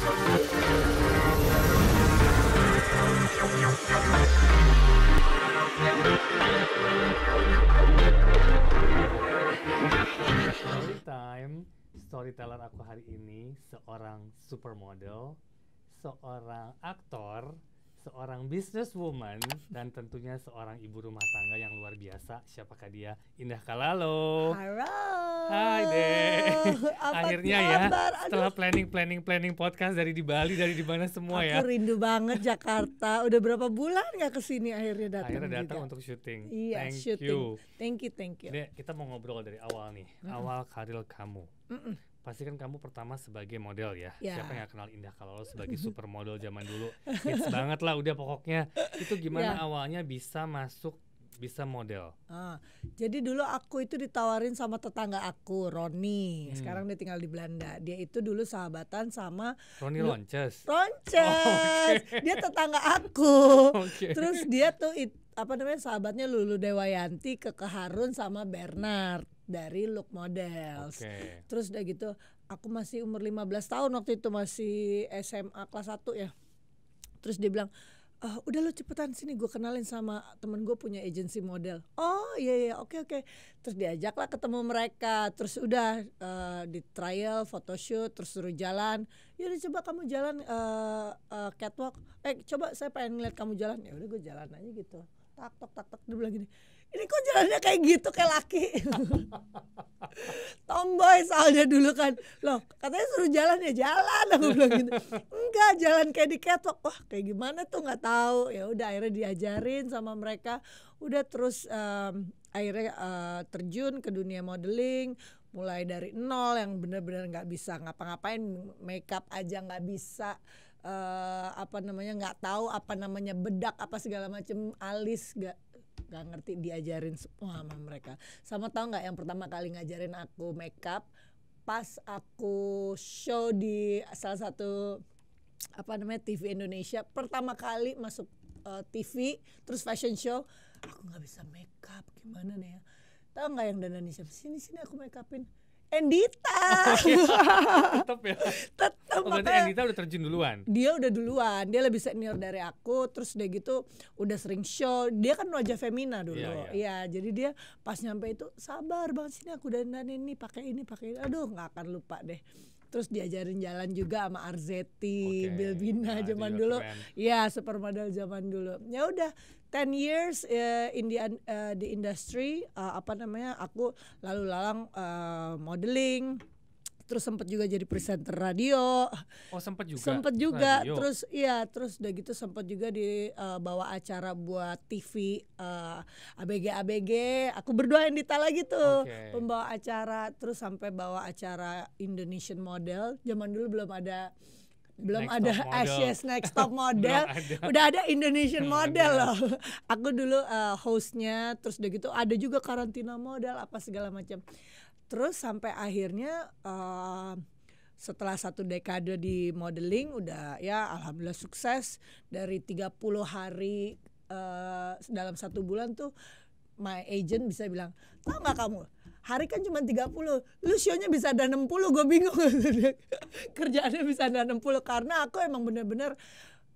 Story time, storyteller aku hari ini seorang supermodel, seorang aktor, seorang businesswoman dan tentunya seorang ibu rumah tangga yang luar biasa. Siapakah dia? Indah Kalalo. Halo. Hai deh. Akhirnya ya setelah planning planning planning podcast dari di Bali dari di mana semua ya. Aku rindu banget Jakarta. Udah berapa bulan nggak kesini akhirnya datang. Akhirnya datang untuk syuting. Iya, thank syuting. you. Thank you, thank you. kita mau ngobrol dari awal nih. Awal karir kamu pasti kan kamu pertama sebagai model ya. Yeah. Siapa yang kenal Indah kalau lo sebagai supermodel zaman dulu? Hits banget lah udah pokoknya. Itu gimana yeah. awalnya bisa masuk bisa model. Ah, jadi dulu aku itu ditawarin sama tetangga aku, Roni. Hmm. Sekarang dia tinggal di Belanda. Dia itu dulu sahabatan sama Roni Lonces. Lonces. Oh, okay. Dia tetangga aku. Okay. Terus dia tuh apa namanya sahabatnya Lulu Dewayanti, ke Harun sama Bernard dari look model. Okay. Terus udah gitu aku masih umur 15 tahun waktu itu masih SMA kelas 1 ya. Terus dia bilang, Uh, udah lo cepetan sini gue kenalin sama temen gue punya agensi model oh iya iya oke okay, oke okay. terus lah ketemu mereka terus udah uh, di trial photoshoot terus suruh jalan yaudah coba kamu jalan uh, uh, catwalk eh coba saya pengen ngeliat kamu jalan ya udah gue jalan aja gitu tak tak tak tak, dia bilang gini ini kok jalannya kayak gitu kayak laki tomboy soalnya dulu kan loh katanya suruh jalan ya jalan aku bilang gitu enggak jalan kayak di ketok wah kayak gimana tuh nggak tahu ya udah akhirnya diajarin sama mereka udah terus um, akhirnya uh, terjun ke dunia modeling mulai dari nol yang bener-bener nggak bisa ngapa-ngapain makeup aja nggak bisa uh, apa namanya nggak tahu apa namanya bedak apa segala macam alis nggak nggak ngerti diajarin semua sama mereka sama tau nggak yang pertama kali ngajarin aku makeup pas aku show di salah satu apa namanya TV Indonesia pertama kali masuk uh, eh, TV terus fashion show aku nggak bisa makeup gimana nih ya tau nggak yang dandan siapa sini sini aku makeupin Endita. Oh, iya. Tetap ya. Tetap. Oh, berarti Endita udah terjun duluan. Dia udah duluan. Dia lebih senior dari aku. Terus dia gitu udah sering show. Dia kan wajah femina dulu. Iya. Yeah, yeah. jadi dia pas nyampe itu sabar banget sini aku dan ini pakai ini pakai ini. Aduh nggak akan lupa deh terus diajarin jalan juga sama Arzeti, okay. Bilbina nah, zaman dulu. Keren. Ya, supermodel zaman dulu. Ya udah, 10 years uh, in the uh, the industry uh, apa namanya aku lalu lalang uh, modeling terus sempat juga jadi presenter radio. Oh, sempat juga. Sempat juga. Radio. Terus iya, terus udah gitu sempat juga di uh, bawa acara buat TV uh, ABG ABG. Aku berdua yang Dita gitu Okay. Pembawa acara terus sampai bawa acara Indonesian Model. Zaman dulu belum ada belum next ada Asia's Next Top Model, ada. udah ada Indonesian Model loh. Aku dulu uh, hostnya, terus udah gitu ada juga karantina model apa segala macam. Terus sampai akhirnya uh, setelah satu dekade di modeling udah ya alhamdulillah sukses dari 30 hari uh, dalam satu bulan tuh my agent bisa bilang, "Tahu nggak kamu?" hari kan cuma 30 lu show bisa ada 60 gue bingung kerjaannya bisa ada 60 karena aku emang bener-bener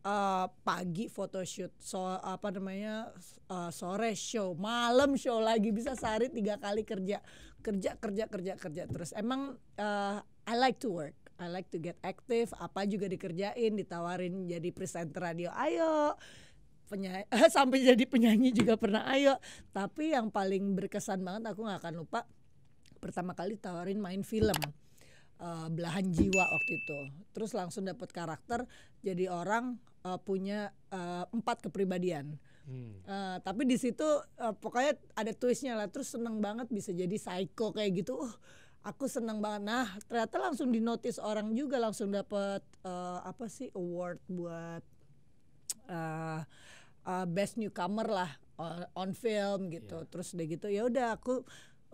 uh, pagi photoshoot so apa namanya uh, sore show malam show lagi bisa sehari tiga kali kerja kerja kerja kerja kerja terus emang uh, I like to work I like to get active apa juga dikerjain ditawarin jadi presenter radio ayo penyanyi sampai jadi penyanyi juga pernah ayo tapi yang paling berkesan banget aku nggak akan lupa pertama kali tawarin main film uh, belahan jiwa waktu itu terus langsung dapat karakter jadi orang uh, punya uh, empat kepribadian Hmm. Uh, tapi di situ uh, pokoknya ada twistnya lah terus seneng banget bisa jadi psycho kayak gitu uh, aku seneng banget nah ternyata langsung di notice orang juga langsung dapat uh, apa sih award buat uh, uh, best newcomer lah on, uh, on film gitu. Yeah. Terus udah gitu ya udah aku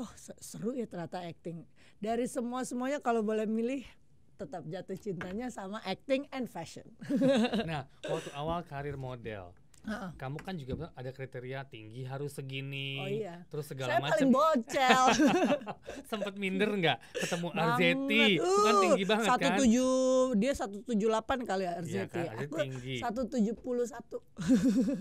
oh seru ya ternyata acting. Dari semua semuanya kalau boleh milih tetap jatuh cintanya sama acting and fashion. nah, waktu awal karir model, kamu kan juga ada kriteria tinggi harus segini, oh, iya. terus segala macam. Saya paling bocel. Sempet minder nggak ketemu banget. Arzeti? Uh, kan tinggi banget 17, kan? dia 178 kali ya, Arzeti. Iya kan, Arzeti Aku tinggi.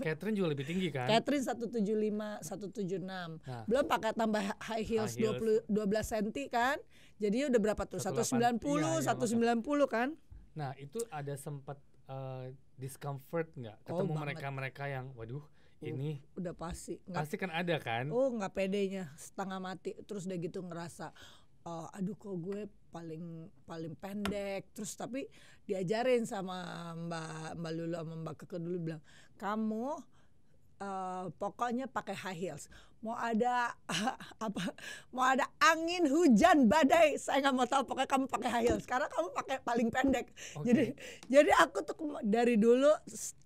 171. Catherine juga lebih tinggi kan? Catherine satu tujuh lima, satu tujuh enam. Nah. Belum pakai tambah high heels, dua heels. 20, 12 cm kan? Jadi udah berapa tuh? Satu sembilan puluh, iya, iya, satu sembilan puluh kan? Nah, itu ada sempat uh, discomfort nggak oh, ketemu oh, mereka-mereka yang waduh ini udah pasti pasti kan ada kan oh nggak pedenya setengah mati terus udah gitu ngerasa uh, aduh kok gue paling paling pendek terus tapi diajarin sama mbak mbak Lulu sama mbak Keke dulu bilang kamu uh, pokoknya pakai high heels mau ada apa mau ada angin hujan badai saya nggak mau tahu pokoknya kamu pakai high heels karena kamu pakai paling pendek okay. jadi jadi aku tuh dari dulu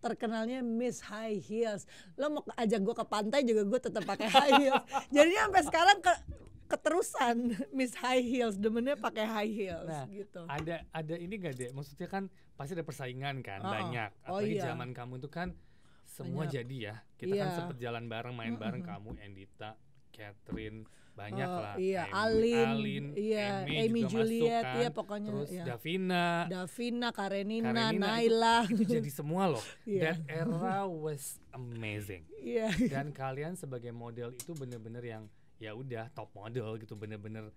terkenalnya Miss High Heels lo mau ajak gue ke pantai juga gue tetap pakai high heels jadi sampai sekarang ke, keterusan Miss High Heels demennya pakai high heels nah, gitu ada ada ini gak deh maksudnya kan pasti ada persaingan kan oh, banyak apalagi oh, iya. zaman kamu itu kan semua banyak. jadi ya kita kan iya. kan sempat jalan bareng main mm -hmm. bareng kamu Endita Catherine banyak oh, lah iya Amy, Alin, Alin iya Amy, Amy juga Juliet iya, masuk iya pokoknya terus iya. Davina Davina Karenina, Karenina Naila itu, itu jadi semua loh yeah. that era was amazing yeah. dan kalian sebagai model itu bener-bener yang ya udah top model gitu bener-bener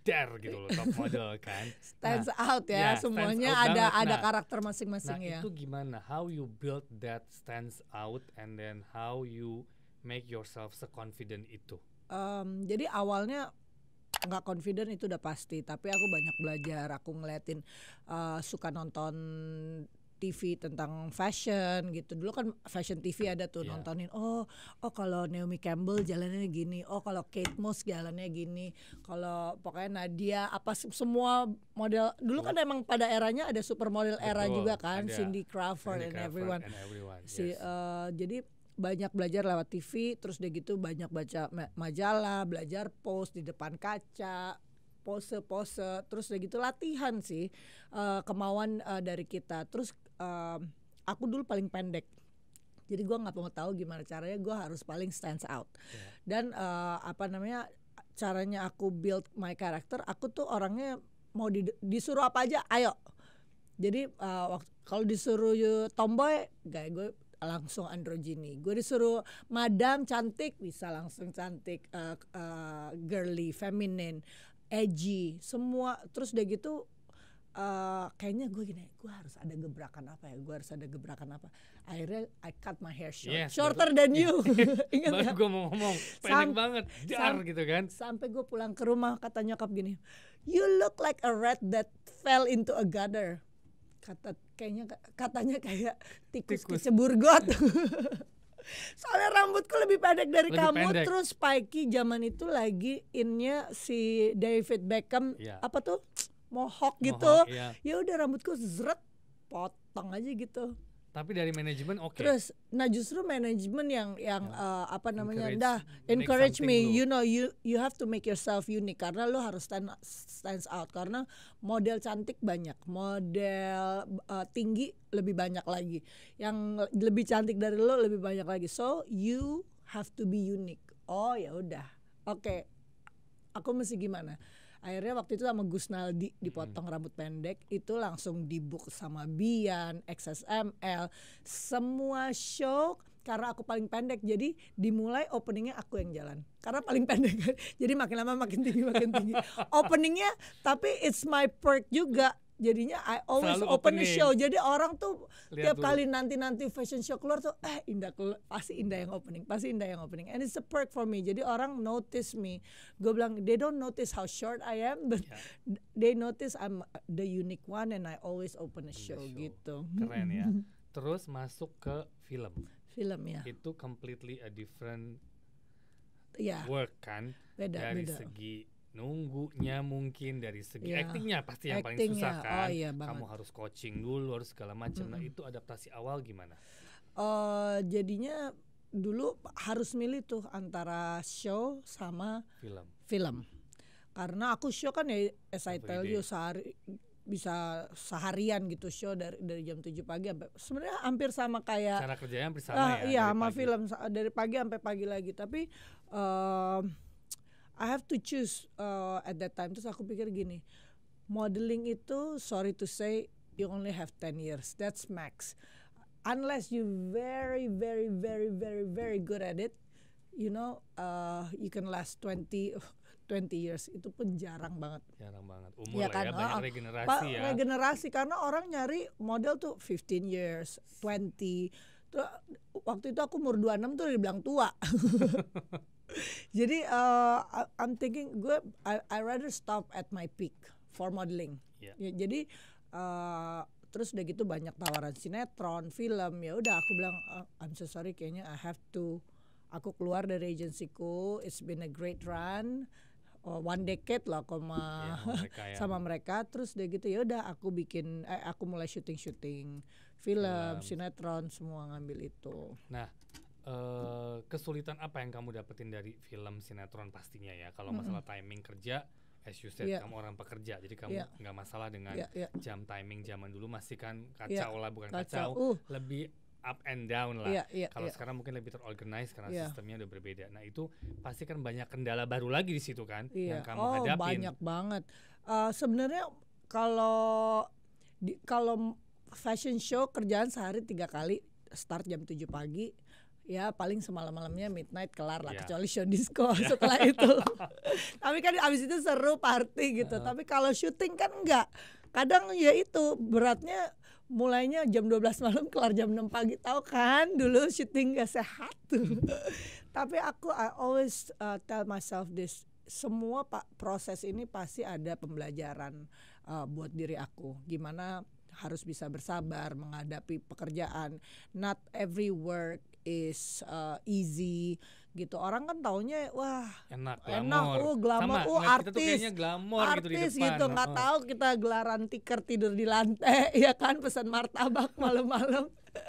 stare gitu loh top model kan. Stands nah, out ya, yeah, semuanya out ada banget. ada nah, karakter masing-masing nah, ya. itu gimana how you build that stands out and then how you make yourself confident itu? Um, jadi awalnya nggak confident itu udah pasti tapi aku banyak belajar aku ngeliatin uh, suka nonton TV tentang fashion gitu. Dulu kan fashion TV ada tuh yeah. nontonin. Oh, oh kalau Naomi Campbell jalannya gini. Oh, kalau Kate Moss jalannya gini. Kalau pokoknya Nadia apa semua model. Dulu kan iya. emang pada eranya ada supermodel era juga kan, Cindy Crawford Cindy and everyone. And everyone. Yes. Si uh, eh, jadi banyak belajar lewat TV, terus dia gitu banyak baca majalah, belajar post di depan kaca, pose-pose terus udah gitu latihan sih uh, kemauan uh, dari kita terus um, aku dulu paling pendek jadi gue nggak mau tahu gimana caranya gue harus paling stands out yeah. dan uh, apa namanya caranya aku build my character aku tuh orangnya mau di, disuruh apa aja ayo jadi uh, kalau disuruh tomboy gak gue langsung androgini gue disuruh madam cantik bisa langsung cantik uh, uh, girly feminine edgy semua terus udah gitu Eh, kayaknya gue gini, gue harus ada gebrakan apa ya, gue harus ada gebrakan apa. Akhirnya I cut my hair short, yeah, shorter baru, than you. Ingat baru gue mau ngomong, pendek banget, jar gitu kan. Sampai gue pulang ke rumah kata nyokap gini, you look like a rat that fell into a gutter. Kata kayaknya katanya kayak tikus, tikus. kecebur got. Soalnya rambutku lebih pendek dari lebih kamu pendek. terus spiky zaman itu lagi innya si David Beckham yeah. apa tuh? mohok gitu iya. ya udah rambutku zret potong aja gitu tapi dari manajemen oke okay. terus nah justru manajemen yang yang ya. uh, apa namanya encourage, dah encourage me lo. you know you you have to make yourself unique karena lo harus stand stands out karena model cantik banyak model uh, tinggi lebih banyak lagi yang lebih cantik dari lo lebih banyak lagi so you have to be unique oh ya udah oke okay. aku mesti gimana akhirnya waktu itu sama Gus Naldi dipotong hmm. rambut pendek itu langsung dibuk sama Bian XSML semua show karena aku paling pendek jadi dimulai openingnya aku yang jalan karena paling pendek jadi makin lama makin tinggi makin tinggi openingnya tapi it's my perk juga jadinya I always Selalu open opening. the show. Jadi orang tuh Lihat tiap dulu. kali nanti-nanti fashion show keluar tuh eh Indah pasti Indah yang opening, pasti Indah yang opening. And it's a perk for me. Jadi orang notice me. Gue bilang they don't notice how short I am, but yeah. they notice I'm the unique one and I always open the show, show. gitu. Keren ya. Terus masuk ke film. Film ya. Itu completely a different yeah. work kan. Beda, Dari beda. segi nunggunya mungkin dari segi yeah. actingnya pasti acting yang paling susah oh, kan. Oh, iya Kamu harus coaching dulu, harus segala macam. -hmm. Nah itu adaptasi awal gimana? Uh, jadinya dulu harus milih tuh antara show sama film. Film. Karena aku show kan ya as I tell you sehari bisa seharian gitu show dari dari jam 7 pagi sampai sebenarnya hampir sama kayak cara kerjanya hampir sama uh, ya. Iya, sama pagi. film dari pagi sampai pagi lagi. Tapi uh, I have to choose uh, at that time. Terus aku pikir gini, modeling itu sorry to say you only have 10 years. That's max. Unless you very very very very very good at it, you know, uh, you can last 20 20 years. Itu pun jarang banget. Jarang banget. Umur ya, lah ya, kan? ya, banyak ah, ah. regenerasi ya. Regenerasi karena orang nyari model tuh 15 years, 20 waktu itu aku umur 26 tuh udah dibilang tua. Jadi uh, I'm thinking gue I, I rather stop at my peak for modeling. Yeah. Ya, jadi uh, terus udah gitu banyak tawaran sinetron, film ya udah aku bilang uh, I'm so sorry kayaknya I have to aku keluar dari agensiku. It's been a great run. Oh, one decade lah aku iya, sama, yeah, mereka ya. sama mereka terus udah gitu ya udah aku bikin eh, aku mulai syuting syuting film, film. sinetron semua ngambil itu. Nah, Uh, kesulitan apa yang kamu dapetin dari film sinetron pastinya ya kalau mm -hmm. masalah timing kerja as you said yeah. kamu orang pekerja jadi kamu iya. nggak yeah. masalah dengan yeah, yeah. jam timing zaman dulu masih kan iya, kacau yeah. lah bukan kacau, kacau uh. lebih up and down lah. Yeah, yeah, Kalau yeah. sekarang mungkin lebih terorganize karena yeah. sistemnya udah berbeda. Nah itu pasti kan banyak kendala baru lagi di situ kan yeah. yang kamu oh, hadapin. banyak banget. Uh, Sebenarnya kalau kalau fashion show kerjaan sehari tiga kali start jam 7 pagi ya paling semalam malamnya midnight kelar lah yeah. kecuali show disco yeah. setelah itu tapi kan abis itu seru party gitu uh. tapi kalau syuting kan enggak kadang ya itu beratnya mulainya jam 12 malam kelar jam 6 pagi tahu kan dulu syuting gak sehat tuh hmm. tapi aku I always uh, tell myself this semua pak proses ini pasti ada pembelajaran uh, buat diri aku gimana harus bisa bersabar menghadapi pekerjaan. Not every work is uh, easy gitu. Orang kan taunya wah enak glamour. enak oh glamor Sama, oh artis. Kita gitu artis gitu, gitu. nggak oh. tahu kita gelaran tikar tidur di lantai ya kan pesan martabak malam-malam.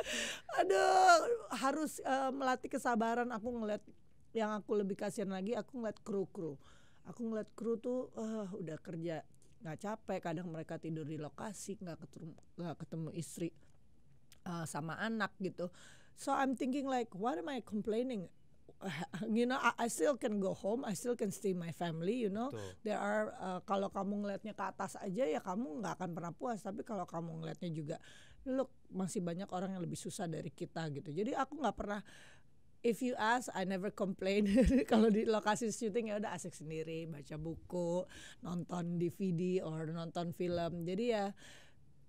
Aduh, harus uh, melatih kesabaran aku ngeliat yang aku lebih kasihan lagi aku ngeliat kru-kru. Aku ngeliat kru tuh uh, udah kerja nggak capek kadang mereka tidur di lokasi nggak ketemu nggak ketemu istri uh, sama anak gitu so I'm thinking like what am I complaining you know I, I still can go home I still can stay my family you know Betul. there are uh, kalau kamu ngelihatnya ke atas aja ya kamu nggak akan pernah puas tapi kalau kamu ngelihatnya juga look masih banyak orang yang lebih susah dari kita gitu jadi aku nggak pernah if you ask I never complain kalau di lokasi syuting ya udah asik sendiri baca buku nonton DVD or nonton film jadi ya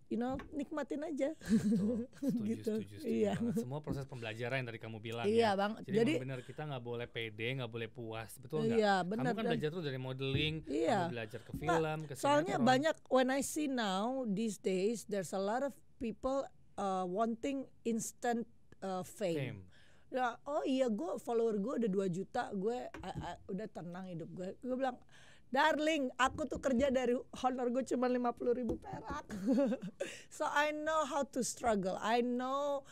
you know nikmatin aja Betul. Setuju, gitu setuju, setuju iya. Banget. semua proses pembelajaran yang tadi kamu bilang iya, ya bang. jadi, jadi benar kita nggak boleh pede nggak boleh puas betul nggak iya, bener, kamu kan belajar terus dari modeling iya. kamu belajar ke film nah, ke soalnya sinetron. banyak when I see now these days there's a lot of people uh, wanting instant uh, fame, fame ya oh iya gue follower gue udah 2 juta gue uh, uh, udah tenang hidup gue gue bilang darling aku tuh kerja dari honor gue cuma lima puluh ribu perak so I know how to struggle I know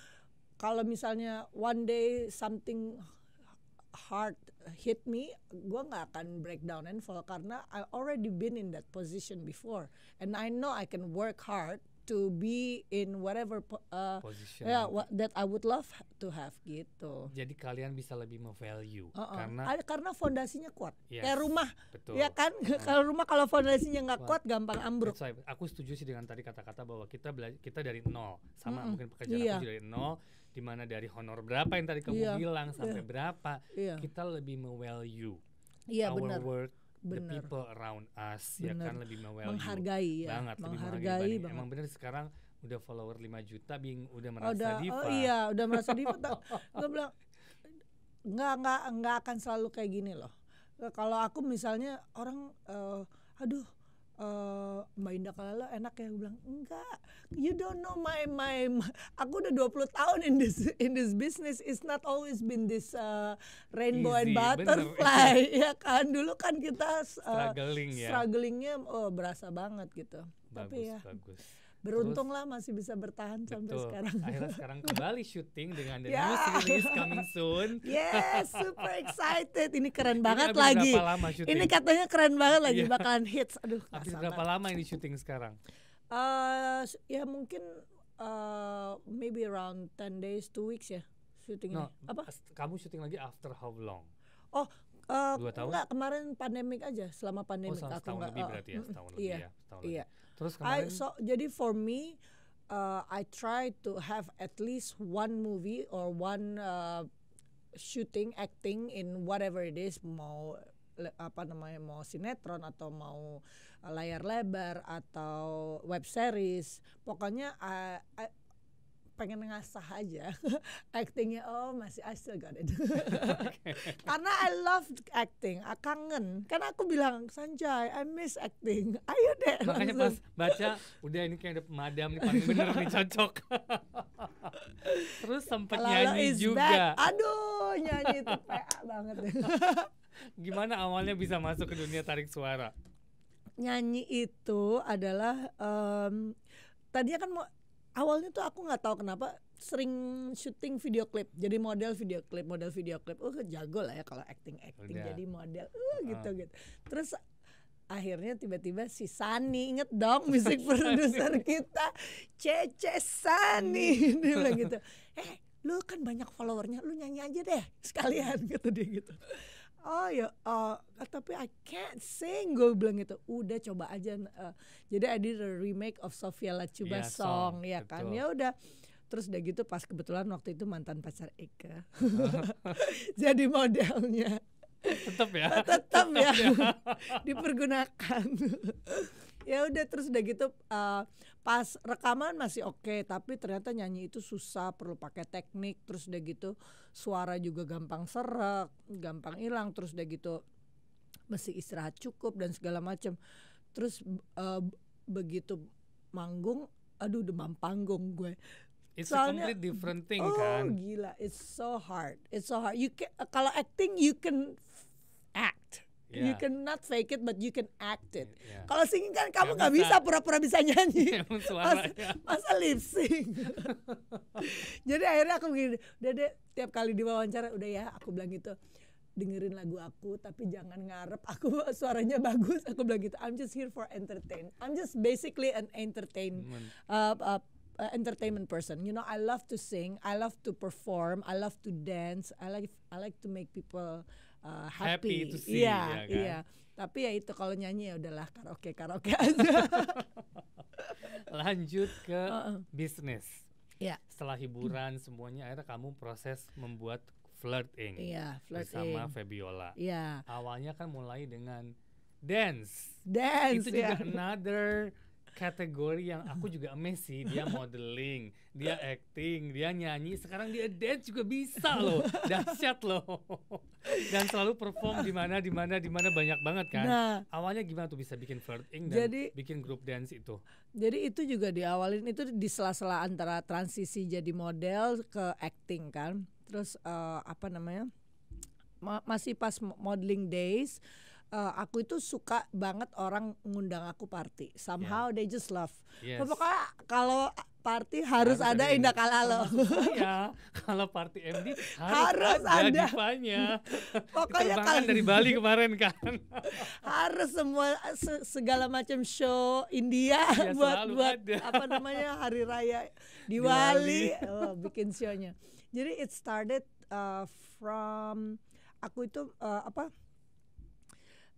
kalau misalnya one day something hard hit me, gue nggak akan breakdown and fall karena I already been in that position before and I know I can work hard to be in whatever uh, position yeah, what, that I would love to have gitu. Jadi kalian bisa lebih mevalue uh -uh. karena A karena fondasinya kuat. Yes, Kayak rumah. Betul. Ya kan uh. kalau rumah kalau fondasinya nggak kuat gampang ambruk. right. Aku setuju sih dengan tadi kata-kata bahwa kita kita dari nol sama mm -mm. mungkin pekerjaan yeah. aku iya. dari nol di mana dari honor berapa yang tadi kamu yeah. bilang sampai yeah. berapa yeah. kita lebih mevalue value iya, yeah, our bener. work Bener. the people around us bener. ya kan lebih me-value menghargai ya banget menghargai lebih menghargai banget. emang bener sekarang udah follower 5 juta bing udah merasa udah, oh diva oh iya udah merasa diva gue bilang nggak nggak nggak akan selalu kayak gini loh kalau aku misalnya orang uh, aduh uh, Mbak Indah Kalala enak ya? Gue bilang, enggak. You don't know my, my, my, aku udah 20 tahun in this in this business. It's not always been this uh, rainbow Easy, and butterfly. ya kan? Dulu kan kita uh, struggling ya. strugglingnya oh, berasa banget gitu. Bagus, Tapi ya, bagus beruntunglah masih bisa bertahan betul. sampai sekarang. Akhirnya sekarang kembali syuting dengan the yeah. new series coming soon. Yes, super excited. Ini keren banget lagi. lama Ini katanya keren banget lagi yeah. bakalan hits. Aduh, habis berapa lama ini syuting sekarang? Uh, ya mungkin uh, maybe around 10 days, 2 weeks ya syutingnya. No, Apa? Kamu syuting lagi after how long? Oh, Uh, dua tahun? Enggak, kemarin pandemik aja selama pandemik oh, aku enggak. lebih berarti ya, iya, lebih ya, iya. Lebih. Terus I, so, jadi for me uh, I try to have at least one movie or one uh, shooting acting in whatever it is mau apa namanya mau sinetron atau mau layar lebar atau web series pokoknya I, I, pengen ngasah aja actingnya oh masih I still got it karena I loved acting I kangen karena aku bilang Sanjay I miss acting ayo deh makanya pas baca udah ini kayak ada pemadam nih paling bener nih cocok terus sempet Lalo nyanyi juga back. aduh nyanyi itu PA banget gimana awalnya bisa masuk ke dunia tarik suara nyanyi itu adalah um, tadinya kan mau awalnya tuh aku nggak tahu kenapa sering syuting video klip jadi model video klip model video klip oh jago lah ya kalau acting acting Udah. jadi model uh, ah. gitu gitu terus akhirnya tiba-tiba si Sani inget dong musik produser kita Cece Sani dia bilang gitu eh lu kan banyak followernya lu nyanyi aja deh sekalian gitu dia gitu oh ya uh, tapi I can't sing gue bilang gitu udah coba aja uh, jadi I did a remake of Sofia Lachuba yeah, song, song ya kan? betul. kan ya udah terus udah gitu pas kebetulan waktu itu mantan pacar Eka jadi modelnya tetap ya tetap ya, ya. dipergunakan ya udah terus udah gitu uh, pas rekaman masih oke okay, tapi ternyata nyanyi itu susah perlu pakai teknik terus udah gitu suara juga gampang serak gampang hilang terus udah gitu mesti istirahat cukup dan segala macam terus uh, begitu manggung aduh demam panggung gue It's Soalnya, a completely different thing oh, kan. Oh gila, it's so hard. It's so hard. You can kalau acting you can Yeah. You not fake it, but you can act it. Yeah. Kalau singing kan kamu nggak bisa pura-pura bisa nyanyi. Ya, masa, lip sync. Jadi akhirnya aku begini, udah deh tiap kali diwawancara udah ya aku bilang gitu dengerin lagu aku tapi jangan ngarep aku suaranya bagus aku bilang gitu I'm just here for entertain I'm just basically an entertain uh, uh, uh, entertainment person you know I love to sing I love to perform I love to dance I like I like to make people uh, happy. happy to see, iya, ya kan? iya. Tapi ya itu kalau nyanyi ya udahlah karaoke karaoke aja. Lanjut ke uh -uh. bisnis. Ya. Setelah hiburan semuanya akhirnya kamu proses membuat flirting. Iya, flirting. Bersama Fabiola. Iya. Awalnya kan mulai dengan dance. Dance. Itu ya. juga iya. another kategori yang aku juga amazed sih. Dia modeling, dia acting, dia nyanyi. Sekarang dia dance juga bisa loh. Dahsyat loh. Dan selalu perform di mana di mana di mana banyak banget kan. Nah, awalnya gimana tuh bisa bikin flirting dan jadi, bikin grup dance itu? Jadi itu juga diawalin itu di sela-sela antara transisi jadi model ke acting kan. Terus uh, apa namanya? masih pas modeling days uh, aku itu suka banget orang ngundang aku party. Somehow yeah. they just love. Yes. Nah, pokoknya kalau party harus, harus ada, ada Indah Kalalo. Ya, kalau party MD harus, harus ada, ada. Pokoknya kalau dari Bali kemarin kan. harus semua se segala macam show India ya, buat buat ada. apa namanya hari raya di Diwali. Oh, bikin sionya. Jadi it started uh, from aku itu uh, apa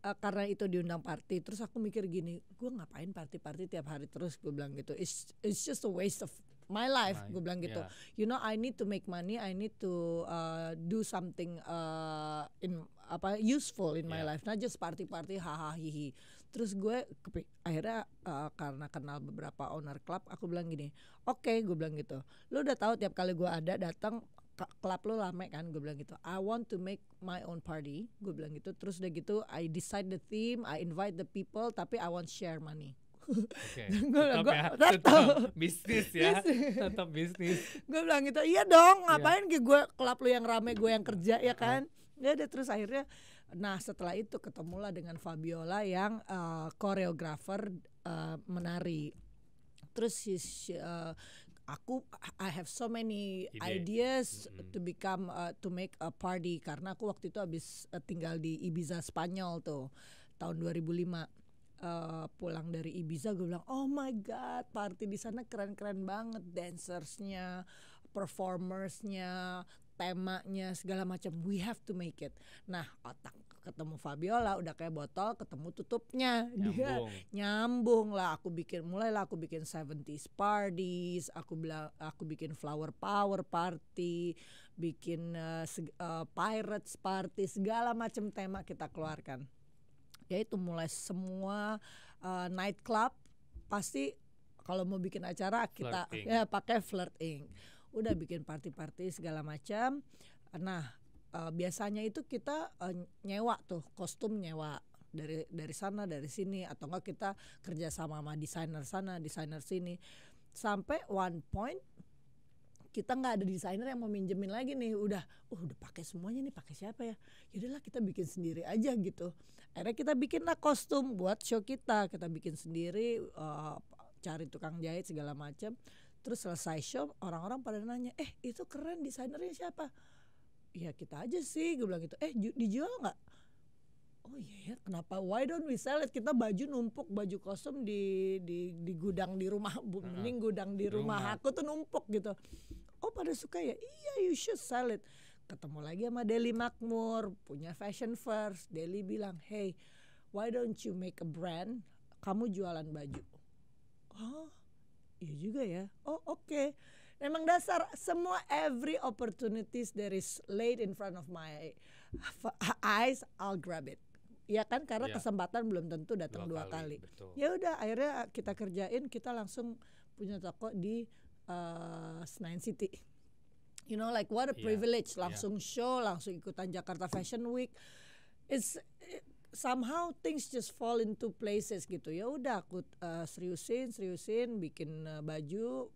uh, karena itu diundang party terus aku mikir gini gue ngapain party-party tiap hari terus gue bilang gitu it's it's just a waste of my life nah, gue bilang gitu yeah. you know I need to make money I need to uh, do something uh, in apa useful in yeah. my life not just party party haha hihi terus gue akhirnya uh, karena kenal beberapa owner club aku bilang gini oke okay, gue bilang gitu lo udah tahu tiap kali gue ada datang klub lu lame kan gue bilang gitu I want to make my own party gue bilang gitu terus udah gitu I decide the theme I invite the people tapi I want share money Okay. gue tetap, gua, ya, tetap, tetap bisnis ya tetap bisnis gue bilang gitu iya dong iya. ngapain yeah. gue klub lu yang rame gue yang kerja ya iya. kan ya ada terus akhirnya nah setelah itu ketemulah dengan Fabiola yang eh, koreografer uh, menari terus si she, uh, aku I have so many Ide. ideas mm -hmm. to become uh, to make a party karena aku waktu itu habis uh, tinggal di Ibiza Spanyol tuh tahun 2005 uh, pulang dari Ibiza gue bilang oh my god party di sana keren-keren banget dancersnya performersnya temanya segala macam we have to make it nah otak ketemu Fabiola udah kayak botol ketemu tutupnya dia nyambung. lah aku bikin mulailah aku bikin 70s parties aku bilang aku bikin flower power party bikin uh, uh, pirates party segala macam tema kita keluarkan yaitu mulai semua uh, eh, night club pasti kalau mau bikin acara kita flirting. ya pakai flirting udah bikin party-party segala macam nah uh, biasanya itu kita uh, nyewa tuh kostum nyewa dari dari sana dari sini atau enggak kita kerja sama sama desainer sana desainer sini sampai one point kita nggak ada desainer yang mau minjemin lagi nih udah uh udah pakai semuanya nih pakai siapa ya yaudahlah kita bikin sendiri aja gitu akhirnya kita bikin lah kostum buat show kita kita bikin sendiri uh, cari tukang jahit segala macam terus selesai show orang-orang pada nanya eh itu keren desainernya siapa ya kita aja sih gue bilang gitu eh dijual nggak oh iya ya kenapa why don't we sell it kita baju numpuk baju kostum di di di gudang di rumah bu mending gudang di rumah, rumah aku tuh numpuk gitu oh pada suka ya iya you should sell it ketemu lagi sama Deli Makmur punya fashion first Deli bilang hey why don't you make a brand kamu jualan baju oh iya juga ya oh oke okay memang dasar semua every opportunities there is laid in front of my eyes I'll grab it ya kan karena ya. kesempatan belum tentu datang dua, dua kali, kali. ya udah akhirnya kita kerjain kita langsung punya toko di uh, Senayan City you know like what a iya, privilege yeah. langsung yeah. show langsung ikutan Jakarta Fashion Week it's somehow things just fall into places gitu ya udah aku uh, seriusin seriusin bikin uh, baju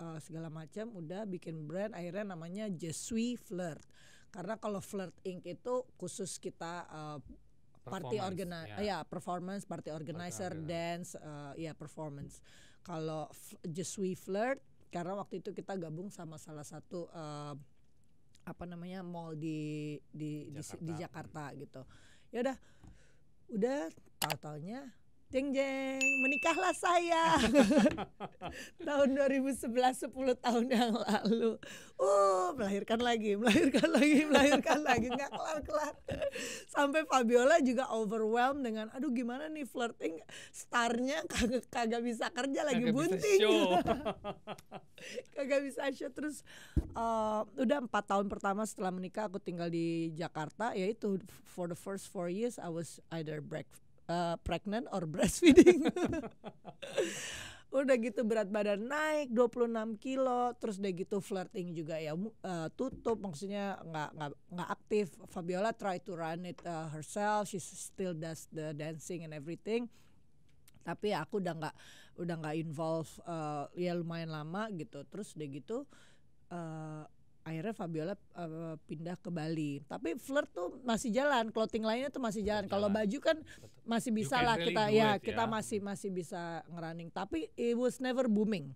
uh, segala macam udah bikin brand akhirnya namanya Jesui Flirt karena kalau Flirt Inc itu khusus kita uh, party organizer ya. ya performance party organizer dance uh, ya performance kalau Jesui Flirt karena waktu itu kita gabung sama salah satu uh, apa namanya mall di di Jakarta. di, di Jakarta gitu ya udah udah totalnya jeng jeng menikahlah saya tahun 2011 10 tahun yang lalu uh melahirkan lagi melahirkan lagi melahirkan lagi nggak kelar kelar sampai Fabiola juga overwhelmed dengan aduh gimana nih flirting starnya kagak kagak bisa kerja lagi kagak bunting bisa kagak bisa show terus uh, udah empat tahun pertama setelah menikah aku tinggal di Jakarta yaitu for the first four years I was either break uh, pregnant or breastfeeding. udah gitu berat badan naik 26 kilo terus udah gitu flirting juga ya uh, tutup maksudnya nggak nggak aktif Fabiola try to run it uh, herself she still does the dancing and everything tapi ya aku udah nggak udah nggak involve uh, ya lumayan lama gitu terus udah gitu uh, akhirnya Fabiola uh, pindah ke Bali. Tapi flirt tuh masih jalan, clothing lainnya tuh masih jalan. jalan. Kalau baju kan masih bisa lah ya, kita ya it, kita masih hmm. masih bisa ngerunning. Tapi it was never booming.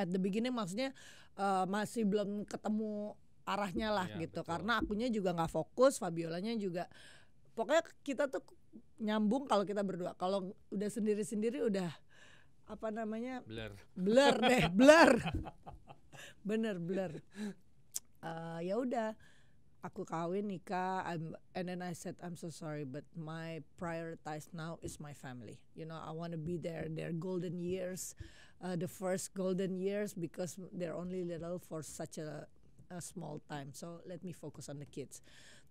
At the beginning maksudnya uh, masih belum ketemu arahnya lah ya, gitu betul. karena akunya juga nggak fokus Fabiolanya juga pokoknya kita tuh nyambung kalau kita berdua kalau udah sendiri-sendiri udah apa namanya blur blur deh blur bener bener uh, ya udah aku kawin nikah I'm, and then I said I'm so sorry but my prioritize now is my family you know I want to be there their golden years uh, the first golden years because they're only little for such a, a small time so let me focus on the kids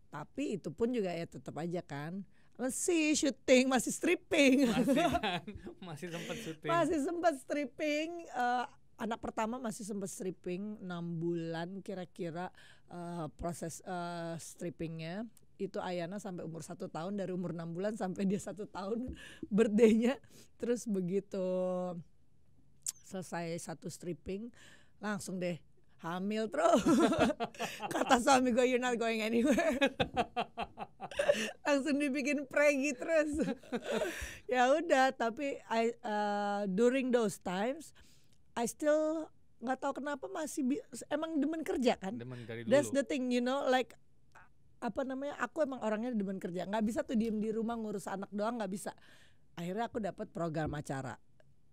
tapi itu pun juga ya tetap aja kan masih syuting masih stripping masih kan? masih sempat syuting masih sempat stripping uh, anak pertama masih sempat stripping 6 bulan kira-kira uh, proses uh, strippingnya itu Ayana sampai umur satu tahun dari umur enam bulan sampai dia satu tahun berdenya terus begitu selesai satu stripping langsung deh hamil terus kata suami gue you're not going anywhere langsung dibikin pregi terus ya udah tapi I, uh, during those times I still nggak tahu kenapa masih emang demen kerja kan demen dari dulu. that's the thing you know like apa namanya aku emang orangnya demen kerja nggak bisa tuh diem di rumah ngurus anak doang nggak bisa akhirnya aku dapat program acara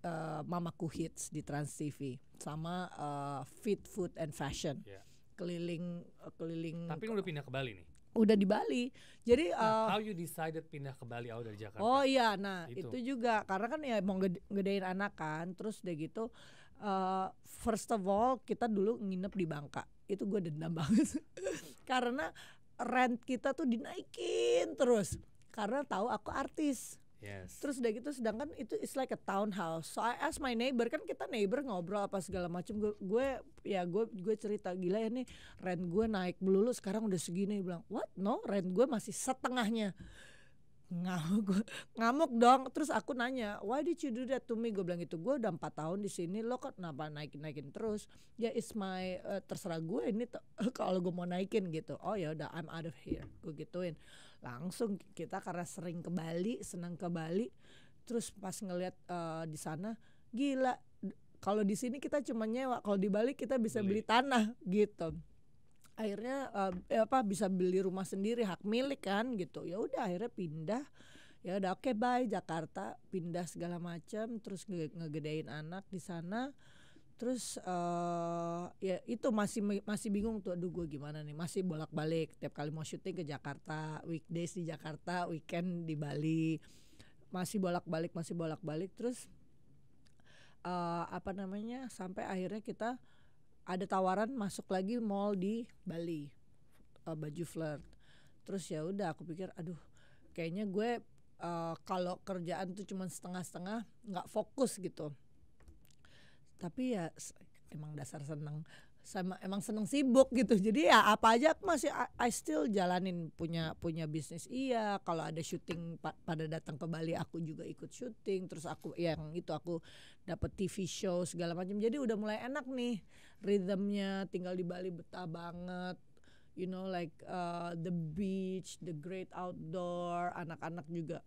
uh, Mamaku Hits di Trans TV sama uh, Fit Food and Fashion yeah. keliling uh, keliling tapi udah pindah ke Bali nih udah di Bali. Jadi nah, uh, how you decided pindah ke Bali awal oh, dari Jakarta? Oh iya, nah itu, itu juga karena kan ya mau gede, gedein anak kan, terus deh gitu uh, first of all kita dulu nginep di Bangka itu gue dendam banget karena rent kita tuh dinaikin terus karena tahu aku artis Yes. Terus udah gitu sedangkan itu is like a townhouse. So I ask my neighbor kan kita neighbor ngobrol apa segala macam. Gue, ya gue gue cerita gila ya nih rent gue naik melulu sekarang udah segini. Bilang what? No rent gue masih setengahnya ngamuk ngamuk dong terus aku nanya why did you do that to me gue bilang gitu gue udah empat tahun di sini lo kok kenapa naikin naikin terus ya yeah, is my uh, terserah gue ini kalau gue mau naikin gitu oh ya udah I'm out of here gue gituin langsung kita karena sering ke Bali senang ke Bali terus pas ngeliat uh, di sana gila kalau di sini kita cuma nyewa kalau di Bali kita bisa beli tanah gitu akhirnya uh, apa bisa beli rumah sendiri hak milik kan gitu ya udah akhirnya pindah ya udah oke okay, bye Jakarta pindah segala macam terus nge ngegedein anak di sana terus uh, ya itu masih masih bingung tuh aduh gue gimana nih masih bolak balik tiap kali mau syuting ke Jakarta weekdays di Jakarta weekend di Bali masih bolak balik masih bolak balik terus uh, apa namanya sampai akhirnya kita ada tawaran masuk lagi mall di Bali uh, baju flirt terus ya udah aku pikir aduh kayaknya gue uh, kalau kerjaan tuh cuma setengah-setengah nggak fokus gitu tapi ya emang dasar seneng sama emang seneng sibuk gitu jadi ya apa aja aku masih I, I still jalanin punya punya bisnis iya kalau ada syuting pa, pada datang ke Bali aku juga ikut syuting terus aku ya yang itu aku dapat TV show segala macam jadi udah mulai enak nih rhythmnya tinggal di Bali betah banget you know like uh, the beach the great outdoor anak-anak juga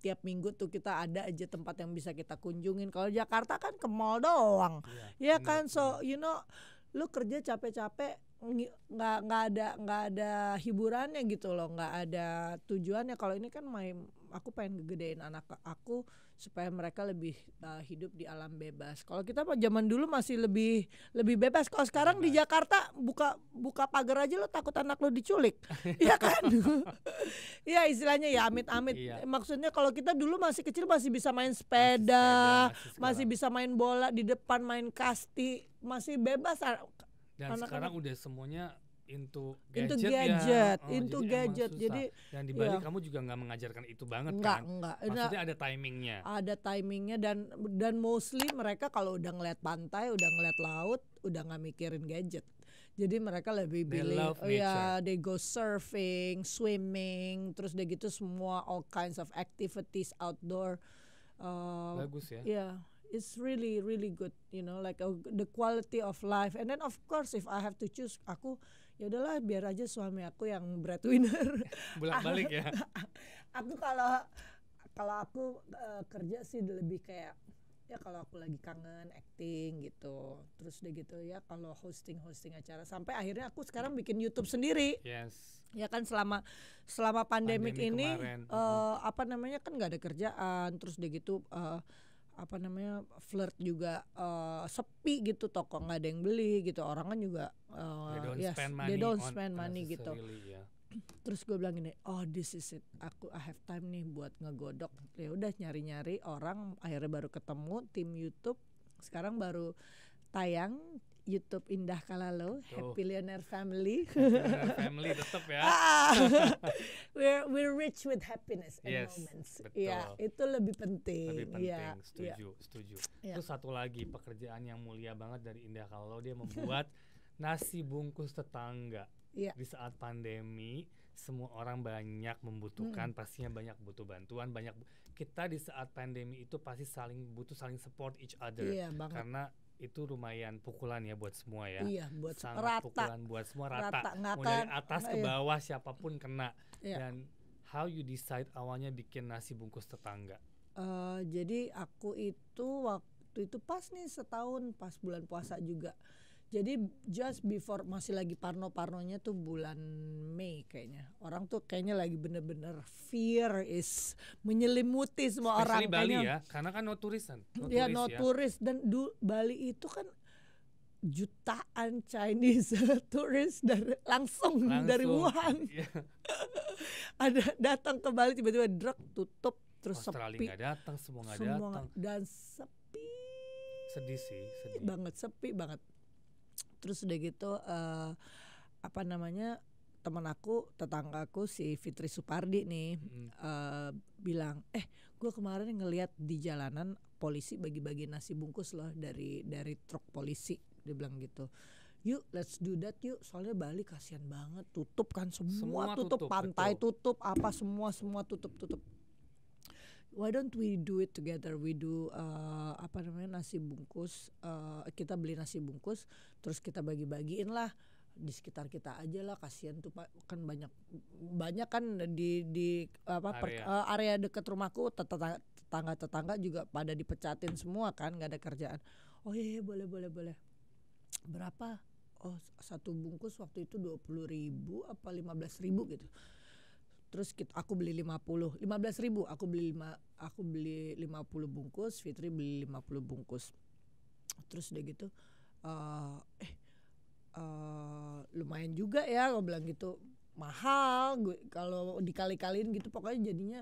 tiap minggu tuh kita ada aja tempat yang bisa kita kunjungin. Kalau Jakarta kan ke mall doang. Yeah, ya iya kan so you know lu kerja capek-capek nggak nggak ada nggak ada hiburannya gitu loh nggak ada tujuannya kalau ini kan main aku pengen gedein anak aku supaya mereka lebih uh, hidup di alam bebas. Kalau kita pak zaman dulu masih lebih lebih bebas. Kalau sekarang bebas. di Jakarta buka buka pagar aja lo takut anak lo diculik, ya kan? Iya istilahnya ya amit-amit. Iya. Maksudnya kalau kita dulu masih kecil masih bisa main sepeda, masih, sepeda, masih, masih bisa main bola di depan, main kasti, masih bebas. Dan anak -anak. sekarang udah semuanya into gadget, into gadget, ya. oh, into jadi gadget. Jadi dan di Bali ya. kamu juga nggak mengajarkan itu banget enggak, kan? Enggak, nah, Maksudnya ada timingnya. Ada timingnya dan dan mostly mereka kalau udah ngeliat pantai, udah ngeliat laut, udah nggak mikirin gadget. Jadi mereka lebih they pilih, oh ya, they go surfing, swimming, terus udah gitu semua all kinds of activities outdoor. Uh, Bagus ya. Yeah, it's really really good, you know, like a, oh, the quality of life. And then of course, if I have to choose, aku ya udahlah biar aja suami aku yang breadwinner bolak balik ya aku kalau kalau aku uh, kerja sih lebih kayak ya kalau aku lagi kangen acting gitu terus deh gitu ya kalau hosting hosting acara sampai akhirnya aku sekarang bikin YouTube sendiri yes ya kan selama selama pandemik ini uh, apa namanya kan nggak ada kerjaan terus deh gitu uh, apa namanya flirt juga uh, sepi gitu toko nggak ada yang beli gitu orang kan juga uh, they don't yes, spend money, they don't spend money gitu yeah. terus gue bilang gini oh this is it aku I have time nih buat ngegodok ya udah nyari nyari orang akhirnya baru ketemu tim YouTube sekarang baru tayang YouTube Indah Kalalo, Tuh. Happy Leoner Family. family tetap ya. we're we're rich with happiness and yes, moments. Betul. Ya, itu lebih penting. Lebih penting, ya, setuju, ya. setuju. Ya. Terus satu lagi pekerjaan yang mulia banget dari Indah Kalalo dia membuat nasi bungkus tetangga. Ya. Di saat pandemi, semua orang banyak membutuhkan, hmm. pastinya banyak butuh bantuan, banyak kita di saat pandemi itu pasti saling butuh saling support each other. Iya, karena itu lumayan pukulan ya buat semua ya. Iya, buat Sangat rata. pukulan buat semua rata. rata Mau dari atas ke iya. bawah iya. siapapun kena. Iya. Dan how you decide awalnya bikin nasi bungkus tetangga? Uh, jadi aku itu waktu itu pas nih setahun pas bulan puasa juga. Jadi just before masih lagi parno-parnonya tuh bulan Mei kayaknya. Orang tuh kayaknya lagi bener-bener fear is menyelimuti semua Especially orang. Bali kayaknya, ya, karena kan no tourism. No ya tourist, no ya. tourist. dan du, Bali itu kan jutaan Chinese turis dari langsung, langsung. dari Wuhan. Yeah. Ada datang ke Bali tiba-tiba drug tutup terus Australia sepi. Australia datang semua nggak datang. Dan sepi. Sedih sih, sedih. Banget sepi banget terus udah gitu uh, apa namanya teman aku tetangga aku si Fitri Supardi nih hmm. uh, bilang eh gue kemarin ngelihat di jalanan polisi bagi-bagi nasi bungkus loh dari dari truk polisi dia bilang gitu yuk let's do that yuk soalnya Bali kasihan banget tutup kan semua, semua tutup, tutup pantai betul. tutup apa semua semua tutup tutup why don't we do it together? We do uh, apa namanya nasi bungkus. Uh, kita beli nasi bungkus, terus kita bagi-bagiin lah di sekitar kita aja lah. Kasihan tuh pak, kan banyak banyak kan di di apa area, per, uh, area deket rumahku tetangga-tetangga juga pada dipecatin semua kan, nggak ada kerjaan. Oh iya, iya boleh boleh boleh. Berapa? Oh satu bungkus waktu itu dua puluh ribu apa lima belas ribu gitu terus kita, aku beli 50 15 ribu aku beli lima aku beli 50 bungkus Fitri beli 50 bungkus terus udah gitu uh, eh uh, lumayan juga ya kalau bilang gitu mahal gue kalau dikali-kaliin gitu pokoknya jadinya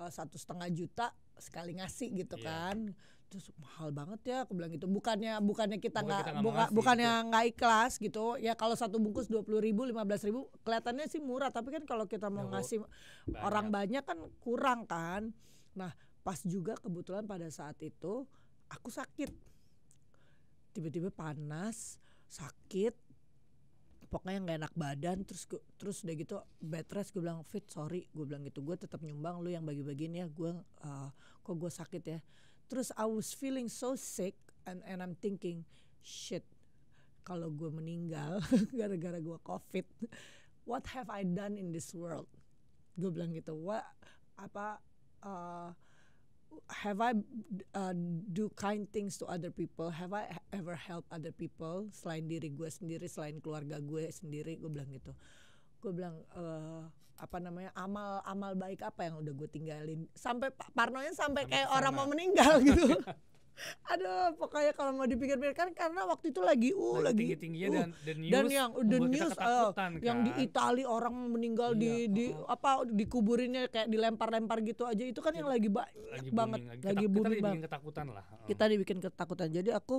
eh, satu setengah juta sekali ngasih gitu yeah. kan itu mahal banget ya aku bilang gitu bukannya bukannya kita nggak buka, bukannya gitu. nggak ikhlas gitu ya kalau satu bungkus dua puluh ribu lima belas ribu kelihatannya sih murah tapi kan kalau kita mau ya, ngasih banyak. orang banyak kan kurang kan nah pas juga kebetulan pada saat itu aku sakit tiba-tiba panas sakit pokoknya nggak enak badan terus gua, terus udah gitu bed rest gue bilang fit sorry gue bilang gitu gue tetap nyumbang lu yang bagi-bagiin ya gue uh, kok gue sakit ya Terus I was feeling so sick and and I'm thinking shit kalau gue meninggal gara-gara gue covid what have I done in this world gue bilang gitu what apa uh, have I uh, do kind things to other people have I ever help other people selain diri gue sendiri selain keluarga gue sendiri gue bilang gitu gue bilang uh, apa namanya amal-amal baik apa yang udah gue tinggalin sampai Parno sampai, sampai kayak sama. orang mau meninggal gitu Aduh, pokoknya kalau mau dipikir pikirkan karena waktu itu lagi uh lagi, lagi tinggi uh, dan the news dan yang uh, the news uh, kan? yang di kan. Italia orang meninggal iya, di di oh. apa dikuburinnya kayak dilempar-lempar gitu aja itu kan yang lagi banyak lagi banget booming, lagi, kita, booming kita dibikin ketakutan lah. Oh. Kita dibikin ketakutan. Jadi aku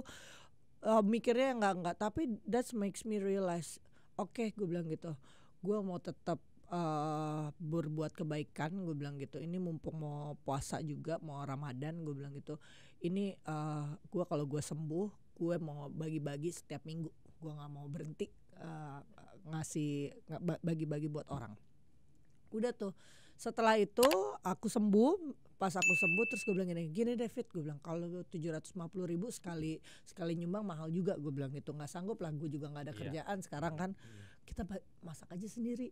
uh, mikirnya nggak nggak tapi that makes me realize oke okay, gue bilang gitu. Gue mau tetap uh, berbuat kebaikan gue bilang gitu ini mumpung mau puasa juga mau ramadan gue bilang gitu ini uh, eh, gue kalau gue sembuh gue mau bagi-bagi setiap minggu gue nggak mau berhenti uh, ngasih bagi-bagi buat orang udah tuh setelah itu aku sembuh pas aku sembuh terus gue bilang gini gini David gue bilang kalau tujuh ratus lima puluh ribu sekali sekali nyumbang mahal juga gue bilang gitu nggak sanggup lah gue juga nggak ada iya. kerjaan yeah. sekarang kan yeah kita masak aja sendiri.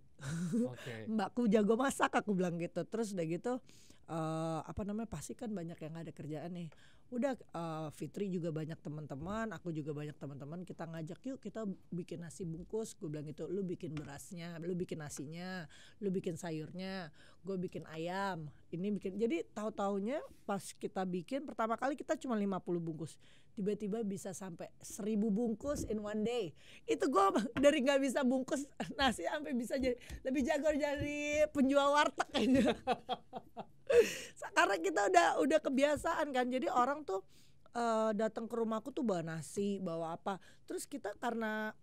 Okay. Mbakku jago masak aku bilang gitu. Terus udah gitu uh, apa namanya pasti kan banyak yang ada kerjaan nih udah uh, Fitri juga banyak teman-teman aku juga banyak teman-teman kita ngajak yuk kita bikin nasi bungkus gue bilang gitu lu bikin berasnya lu bikin nasinya lu bikin sayurnya gue bikin ayam ini bikin jadi tahu taunya pas kita bikin pertama kali kita cuma 50 bungkus tiba-tiba bisa sampai 1000 bungkus in one day itu gue dari nggak bisa bungkus nasi sampai bisa jadi lebih jago dari penjual warteg kayaknya karena kita udah udah kebiasaan kan jadi orang tuh uh, datang ke rumahku tuh bawa nasi bawa apa terus kita karena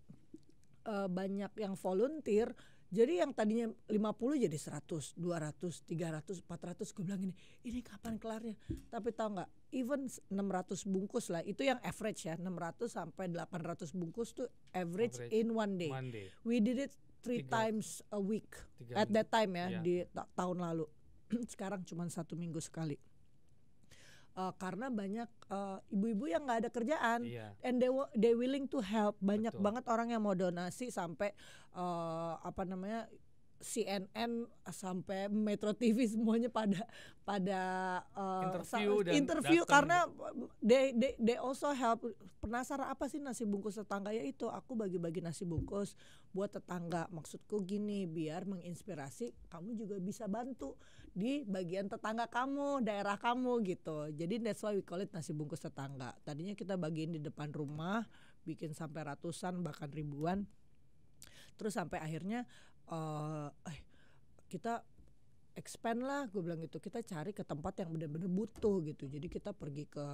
uh, banyak yang volunteer jadi yang tadinya 50 jadi 100, 200, 300, 400 gue bilang gini, ini kapan kelarnya? Tapi tau nggak, even 600 bungkus lah, itu yang average ya, 600 sampai 800 bungkus tuh average, average in one day. one day. We did it three tiga, times a week tiga, at that time ya yeah. di ta tahun lalu. sekarang cuma satu minggu sekali uh, karena banyak eh, ibu-ibu uh, yang nggak ada kerjaan iya. and they they willing to help banyak Betul. banget orang yang mau donasi sampai uh, apa namanya CNN sampai Metro TV semuanya pada pada uh, interview, dan interview karena they, they they also help penasaran apa sih nasi bungkus tetangga ya itu aku bagi-bagi nasi bungkus buat tetangga maksudku gini biar menginspirasi kamu juga bisa bantu di bagian tetangga kamu daerah kamu gitu jadi that's why we call it nasi bungkus tetangga tadinya kita bagiin di depan rumah bikin sampai ratusan bahkan ribuan terus sampai akhirnya Eh, eh kita expand lah gue bilang gitu kita cari ke tempat yang bener-bener butuh gitu jadi kita pergi ke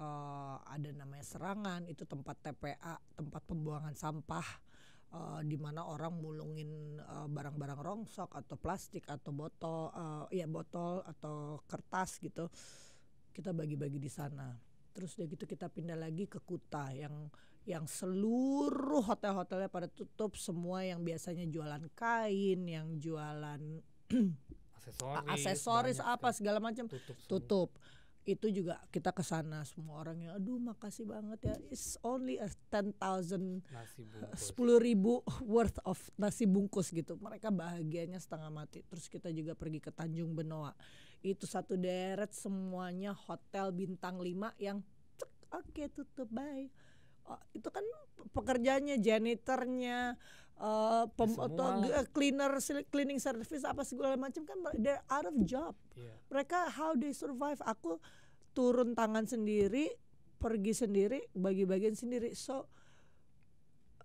uh, ada namanya serangan itu tempat TPA tempat pembuangan sampah uh, di mana orang mulungin barang-barang uh, barang rongsok atau plastik atau botol uh, ya botol atau kertas gitu kita bagi-bagi di sana terus udah gitu kita pindah lagi ke Kuta yang yang seluruh hotel-hotelnya pada tutup semua yang biasanya jualan kain yang jualan aksesoris, aksesoris apa segala macam tutup, tutup. itu juga kita ke sana semua yang aduh makasih banget ya it's only a ten thousand eh, sepuluh ribu worth of nasi bungkus gitu mereka bahagianya setengah mati terus kita juga pergi ke Tanjung Benoa itu satu deret semuanya hotel bintang lima yang cek oke okay, tutup bye Oh, itu kan pekerjanya janiternya uh, eh, ya, cleaner cleaning service apa segala macam kan they're out of job yeah. mereka how they survive aku turun tangan sendiri pergi sendiri bagi-bagian sendiri so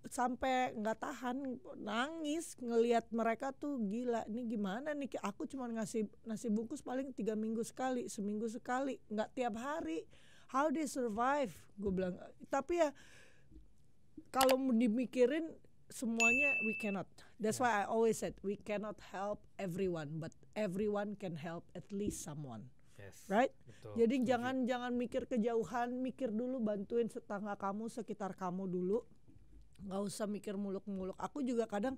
sampai nggak tahan nangis ngelihat mereka tuh gila ini gimana nih aku cuma ngasih nasi bungkus paling tiga minggu sekali seminggu sekali nggak tiap hari how they survive gue bilang tapi ya kalau dimikirin semuanya we cannot that's why I always said we cannot help everyone but everyone can help at least someone yes. right Betul. jadi Betul. jangan jangan mikir kejauhan mikir dulu bantuin tetangga kamu sekitar kamu dulu Gak usah mikir muluk-muluk aku juga kadang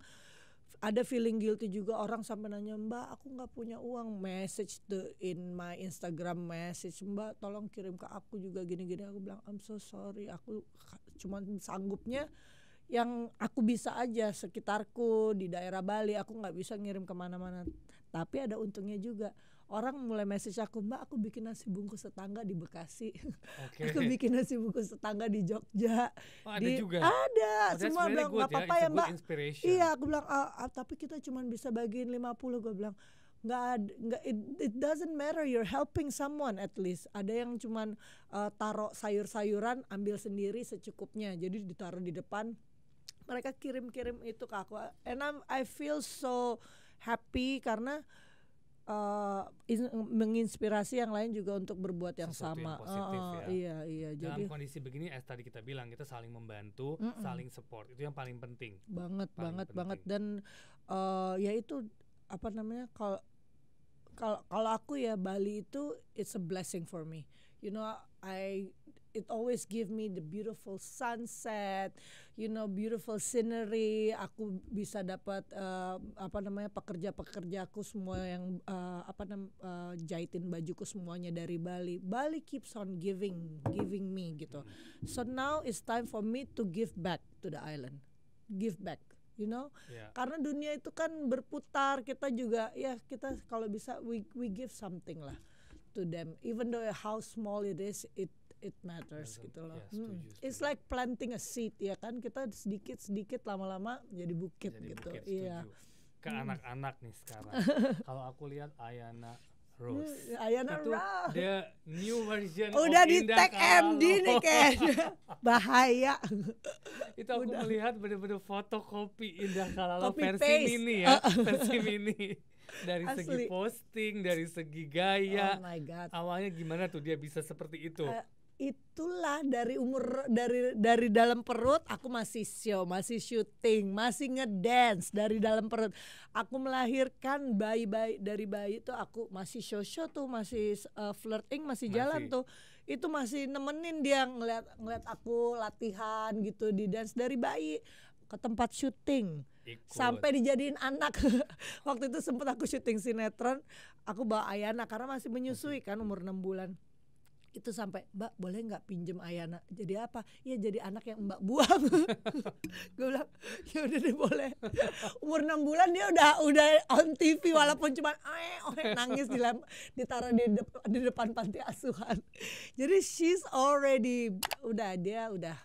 ada feeling guilty juga orang sampai nanya mbak aku nggak punya uang message the in my Instagram message mbak tolong kirim ke aku juga gini-gini aku bilang I'm so sorry aku cuma sanggupnya yang aku bisa aja sekitarku di daerah Bali aku nggak bisa ngirim kemana-mana tapi ada untungnya juga orang mulai message aku mbak aku bikin nasi bungkus tetangga di Bekasi okay. aku bikin nasi bungkus tetangga di Jogja oh, ada di, juga ada oh, semua bilang nggak ya? apa-apa ya, mbak iya aku bilang ah, ah, tapi kita cuma bisa bagiin 50 gue bilang nggak nggak it, it doesn't matter you're helping someone at least ada yang cuma uh, eh, taruh sayur-sayuran ambil sendiri secukupnya jadi ditaruh di depan mereka kirim-kirim itu ke aku and I'm, I feel so happy karena uh, menginspirasi yang lain juga untuk berbuat yang Sesuatu sama. Yang positif, uh, ya. Iya, iya. Dalam jadi kondisi begini, eh, tadi kita bilang kita saling membantu, uh -uh. saling support itu yang paling penting. Banget, paling banget, penting. banget. Dan uh, ya itu apa namanya kalau kalau kalau aku ya Bali itu it's a blessing for me. You know, I it always give me the beautiful sunset, you know, beautiful scenery. Aku bisa dapat uh, apa namanya pekerja-pekerjaku semua yang uh, apa nam uh, jahitin bajuku semuanya dari Bali. Bali keeps on giving, giving me gitu. So now it's time for me to give back to the island. Give back you know yeah. karena dunia itu kan berputar kita juga ya kita kalau bisa we we give something lah to them even though how small it is it it matters gitu loh. Yeah, hmm. setuju, hmm. setuju. It's like planting a seed ya kan kita sedikit sedikit lama-lama jadi bukit jadi gitu. Iya. iya. Ke hmm. anak-anak hmm. nih sekarang. Kalau aku lihat Ayana Rose. Hmm, Ayana Itu Rose. The new version Udah di Indah tag MD nih kayaknya. Bahaya. Itu aku Udah. melihat bener-bener fotokopi Indah Kalalo Copy versi paste. mini ya, uh-uh. versi mini. Dari Asli. segi posting, dari segi gaya. Oh my God. Awalnya gimana tuh dia bisa seperti itu? Uh, itulah dari umur dari dari dalam perut aku masih show, masih syuting, masih ngedance dari dalam perut. Aku melahirkan bayi-bayi dari bayi itu aku masih show-show tuh, masih uh, flirting, masih, masih jalan tuh. Itu masih nemenin dia ngeliat ngeliat aku latihan gitu di dance dari bayi ke tempat syuting. Ikut. sampai dijadiin anak waktu itu sempat aku syuting sinetron aku bawa Ayana karena masih menyusui kan umur enam bulan itu sampai mbak boleh nggak pinjem Ayana jadi apa ya jadi anak yang mbak buang gue bilang ya udah deh boleh umur enam bulan dia udah udah on TV walaupun cuma eh nangis di ditaruh di, dep di depan panti asuhan jadi she's already udah dia udah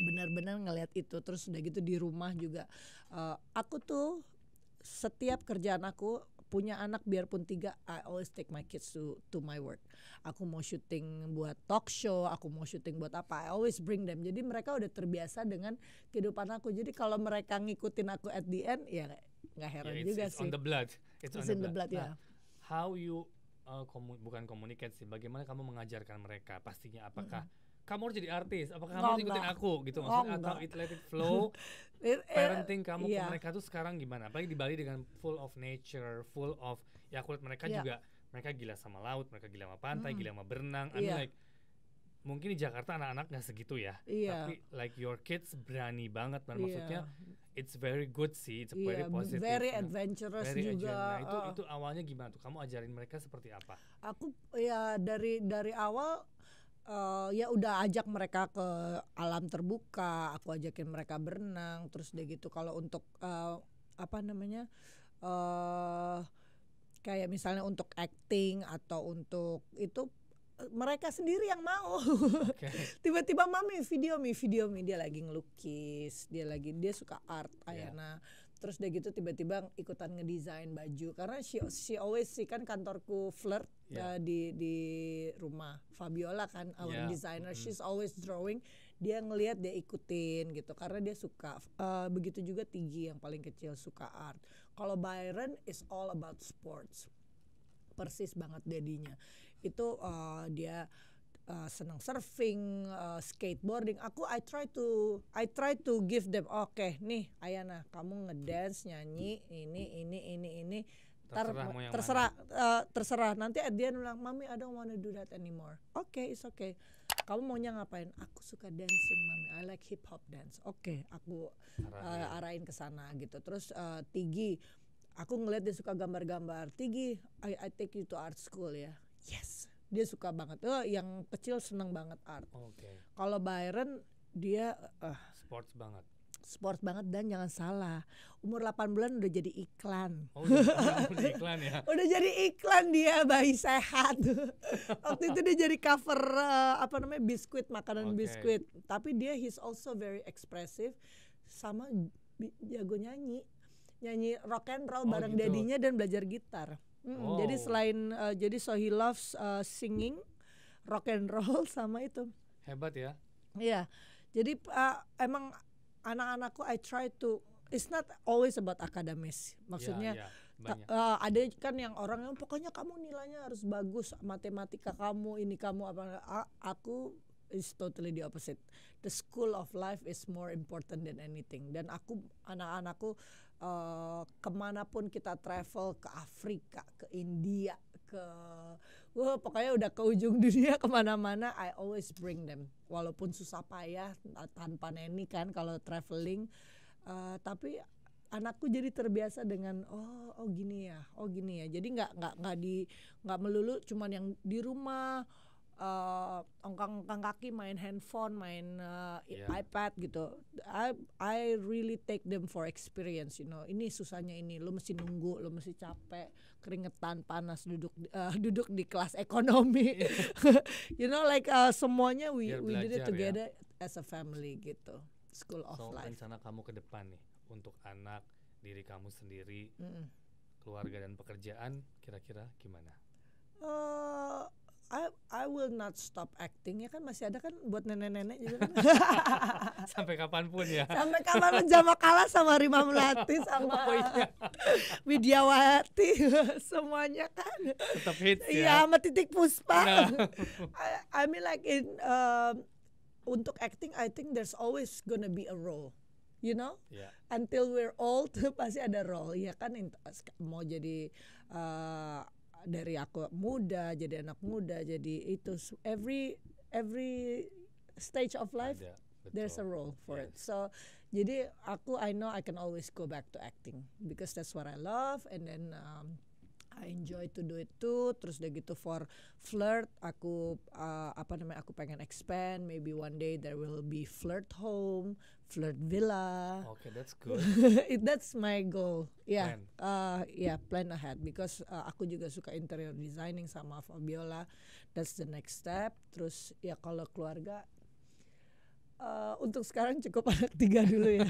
benar-benar ngelihat itu terus udah gitu di rumah juga uh, aku tuh setiap kerjaan aku punya anak biarpun tiga I always take my kids to to my work aku mau syuting buat talk show aku mau syuting buat apa I always bring them jadi mereka udah terbiasa dengan kehidupan aku jadi kalau mereka ngikutin aku at the end ya nggak heran yeah, it's, juga it's sih on the blood it's, it's on the blood, ya how you uh, komu bukan komunikasi sih bagaimana kamu mengajarkan mereka pastinya apakah mm -hmm kamu harus jadi artis apakah kamu harus ikutin aku gitu maksudnya atau it let it flow it, parenting kamu yeah. ke mereka tuh sekarang gimana apalagi di Bali dengan full of nature full of ya kulit mereka yeah. juga mereka gila sama laut, mereka gila sama pantai, hmm. gila sama berenang. I yeah. mean like mungkin di Jakarta anak-anak nggak segitu ya, yeah. tapi like your kids berani banget, man. maksudnya yeah. it's very good sih, it's yeah, very positive, very nah, adventurous very juga. Adventurous. Nah, itu uh. itu awalnya gimana tuh? Kamu ajarin mereka seperti apa? Aku ya dari dari awal uh, ya udah ajak mereka ke alam terbuka, aku ajakin mereka berenang, terus deh gitu. Kalau untuk uh, apa namanya? Uh, kayak misalnya untuk acting atau untuk itu mereka sendiri yang mau. tiba Tiba-tiba mami video mi video mi dia lagi ngelukis, dia lagi dia suka art Ayana. Terus dia gitu tiba-tiba ikutan ngedesain baju karena she she always sih kan kantorku flirt yeah. Iya. uh, di di rumah Fabiola kan our yeah. designer mm -hmm. she's always drawing. Dia ngelihat dia ikutin gitu karena dia suka uh, begitu juga Tinggi yang paling kecil suka art. Kalau Byron is all about sports. Persis banget dedinya. Itu uh, dia Uh, eh, senang surfing, uh, skateboarding. Aku I try to I try to give them oke okay, nih Ayana kamu ngedance nyanyi ini ini ini ini Ter, terserah terserah, uh, terserah nanti Adrian bilang mami I don't wanna do that anymore. Oke, okay, it's okay kamu maunya ngapain? Aku suka dancing, mami. I like hip hop dance. Oke, okay, aku arahin, uh, arahin ke sana gitu. Terus uh, Tigi, aku ngeliat dia suka gambar-gambar. Tigi, I, I take you to art school ya. Yes, dia suka banget. Oh, yang kecil seneng banget art. Oke. Okay. Kalau Byron, dia uh, sports banget sport banget dan jangan salah umur 8 bulan udah jadi iklan oh, udah, udah iklan ya udah jadi iklan dia bayi sehat waktu itu dia jadi cover uh, apa namanya biskuit makanan okay. biskuit tapi dia he's also very expressive sama jago nyanyi nyanyi rock and roll oh, bareng gitu. dadinya dan belajar gitar hmm, wow. Jadi selain uh, jadi so he loves uh, singing, rock and roll sama itu. Hebat ya. Iya. Jadi uh, emang anak-anakku I try to it's not always about akademis. Maksudnya yeah, yeah, uh, ada kan yang orang yang pokoknya kamu nilainya harus bagus, matematika kamu, ini kamu apa aku is totally the opposite. The school of life is more important than anything. Dan aku anak-anakku uh, kemanapun kita travel ke Afrika, ke India, ke wah pokoknya udah ke ujung dunia kemana-mana, I always bring them walaupun susah payah tanpa neni kan kalau traveling uh, tapi anakku jadi terbiasa dengan oh oh gini ya oh gini ya jadi nggak nggak nggak di nggak melulu cuman yang di rumah uh, ongkang-ongkang kaki main handphone main uh, yeah. iPad gitu I I really take them for experience you know ini susahnya ini lo mesti nunggu lo mesti capek keringetan panas duduk uh, duduk di kelas ekonomi yeah. you know like uh, semuanya we Biar we did it ya. together ya. as a family gitu school of so, life rencana kamu ke depan nih untuk anak diri kamu sendiri mm -mm. keluarga dan pekerjaan kira-kira gimana uh, I I will not stop acting ya kan masih ada kan buat nenek-nenek juga gitu kan sampai kapanpun ya sampai kapan menjama kalah sama Rima Melati sama oh, iya. Widiawati semuanya kan tetap hits ya, ya sama titik puspa nah. I, I mean like in um, untuk acting I think there's always gonna be a role you know yeah. until we're old pasti ada role ya kan mau jadi uh, dari aku muda jadi anak muda jadi itu every every stage of life Ada. There's a role for yes. it. So, jadi aku I know I can always go back to acting because that's what I love and then um, I enjoy to do it too. Terus udah gitu for flirt, aku uh, apa namanya? Aku pengen expand. Maybe one day there will be flirt home, flirt villa. Okay, that's good. It, that's my goal. Yeah, plan. Uh, yeah, plan ahead because uh, aku juga suka interior designing sama Fabiola. That's the next step. Terus ya kalau keluarga uh, untuk sekarang cukup anak tiga dulu ya.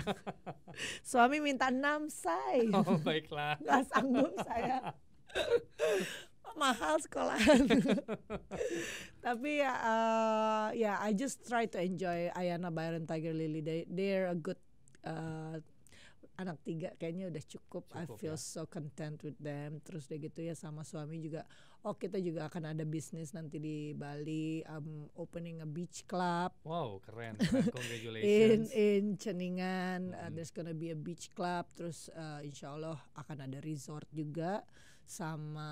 Suami minta enam say. Oh baiklah. Gak sanggup saya. mahal sekolah, Tapi ya, uh, eh, yeah, I just try to enjoy Ayana Byron Tiger Lily. They they're a good uh, anak tiga kayaknya udah cukup. cukup I feel ya. so content with them. Terus deh gitu ya sama suami juga. Oh kita juga akan ada bisnis nanti di Bali. Um, opening a beach club. Wow keren. keren. Congratulations. in in Ceningan, hmm. uh, there's gonna be a beach club. Terus uh, insya akan ada resort juga sama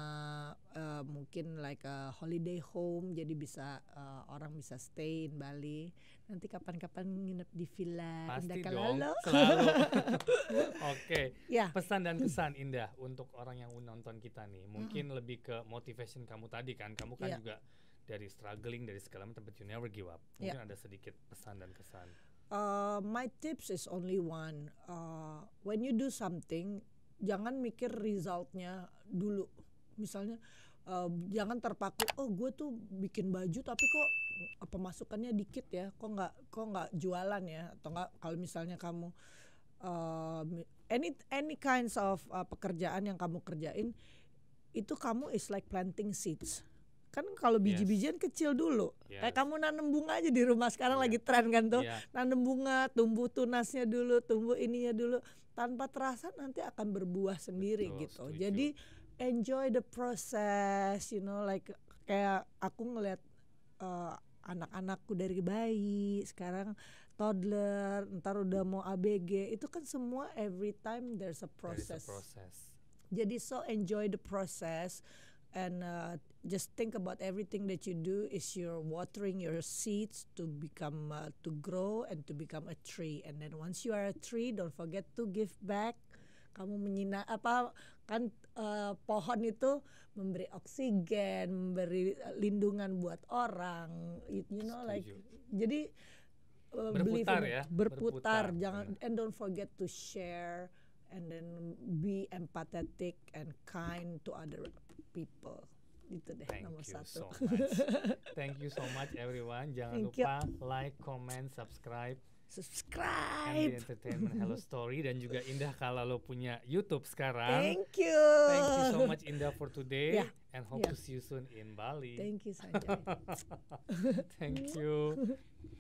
uh, mungkin like a holiday home jadi bisa uh, orang bisa stay in Bali nanti kapan-kapan nginep di villa Pasti Indah dong, selalu oke okay. Ya. yeah. pesan dan kesan Indah untuk orang yang nonton kita nih mungkin mm -hmm. lebih ke motivation kamu tadi kan kamu kan yeah. juga dari struggling dari segala macam tapi you never give up ya. mungkin yeah. ada sedikit pesan dan kesan uh, my tips is only one uh, when you do something jangan mikir resultnya dulu misalnya uh, jangan terpaku oh gue tuh bikin baju tapi kok apa pemasukannya dikit ya kok nggak kok nggak jualan ya atau nggak kalau misalnya kamu uh, any any kinds of uh, pekerjaan yang kamu kerjain itu kamu is like planting seeds kan kalau biji-bijian yes. kecil dulu yes. kayak kamu nanam bunga aja di rumah sekarang yeah. lagi tren kan tuh yeah. nanam bunga tumbuh tunasnya dulu tumbuh ininya dulu tanpa terasa nanti akan berbuah sendiri Betul, gitu. Setuju. Jadi enjoy the process, you know like kayak aku ngeliat eh, anak-anakku dari bayi, sekarang toddler, ntar udah mau ABG, itu kan semua every time there's a process. There's a process. Jadi so enjoy the process and uh, just think about everything that you do is you're watering your seeds to become uh, to grow and to become a tree and then once you are a tree don't forget to give back kamu menyina apa kan uh, pohon itu memberi oksigen memberi uh, lindungan buat orang you, you know Setuju. like jadi uh, berputar in, ya berputar, berputar jangan ya. and don't forget to share and then be empathetic and kind to other people itu deh Thank nomor you satu. So much. Thank you so much everyone. Jangan Thank lupa you. like, comment, subscribe. Subscribe. MD Entertainment Hello Story dan juga Indah kalau lo punya YouTube sekarang. Thank you. Thank you so much Indah for today yeah. and hope yeah. to see you soon in Bali. Thank you Sanjay. Thank you.